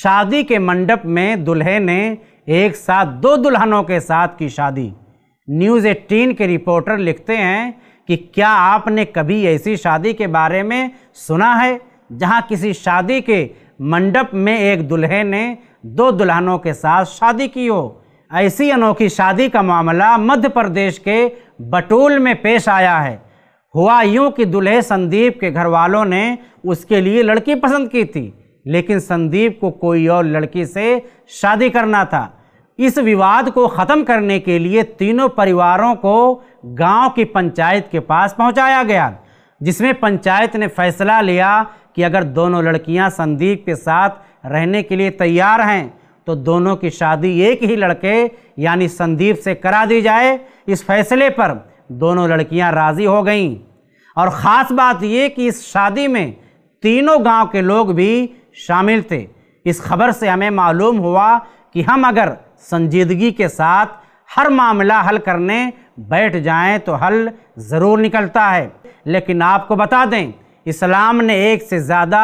शादी के मंडप में दुल्हे ने एक साथ दो दुल्हनों के साथ की शादी न्यूज़ एटीन के रिपोर्टर लिखते हैं कि क्या आपने कभी ऐसी शादी के बारे में सुना है जहां किसी शादी के मंडप में एक दुल्हे ने दो दुल्हनों के साथ शादी की हो ऐसी अनोखी शादी का मामला मध्य प्रदेश के बटूल में पेश आया है हुआ यूं कि दुल्हे संदीप के घर वालों ने उसके लिए लड़की पसंद की थी लेकिन संदीप को कोई और लड़की से शादी करना था इस विवाद को ख़त्म करने के लिए तीनों परिवारों को गांव की पंचायत के पास पहुंचाया गया जिसमें पंचायत ने फैसला लिया कि अगर दोनों लड़कियां संदीप के साथ रहने के लिए तैयार हैं तो दोनों की शादी एक ही लड़के यानी संदीप से करा दी जाए इस फैसले पर दोनों लड़कियां राज़ी हो गईं और ख़ास बात ये कि इस शादी में तीनों गांव के लोग भी शामिल थे इस खबर से हमें मालूम हुआ कि हम अगर संजीदगी के साथ हर मामला हल करने बैठ जाएं तो हल ज़रूर निकलता है लेकिन आपको बता दें इस्लाम ने एक से ज़्यादा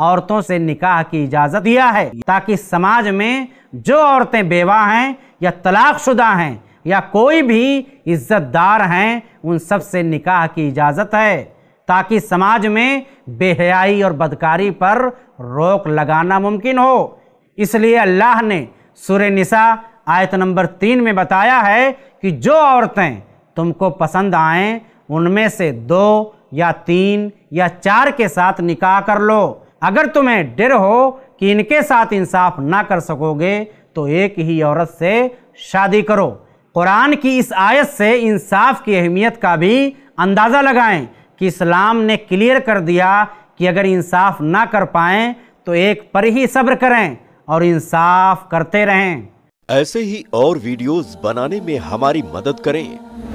औरतों से निकाह की इजाज़त दिया है ताकि समाज में जो औरतें बेवा हैं या तलाकशुदा हैं या कोई भी इज़्ज़तदार हैं उन सब से निकाह की इजाज़त है ताकि समाज में बेहयाई और बदकारी पर रोक लगाना मुमकिन हो इसलिए अल्लाह ने सुर निसा आयत नंबर तीन में बताया है कि जो औरतें तुमको पसंद आएँ उनमें से दो या तीन या चार के साथ निकाह कर लो अगर तुम्हें डर हो कि इनके साथ इंसाफ ना कर सकोगे तो एक ही औरत से शादी करो कुरान की इस आयत से इंसाफ की अहमियत का भी अंदाज़ा लगाएं कि इस्लाम ने क्लियर कर दिया कि अगर इंसाफ ना कर पाए तो एक पर ही सब्र करें और इंसाफ करते रहें ऐसे ही और वीडियोस बनाने में हमारी मदद करें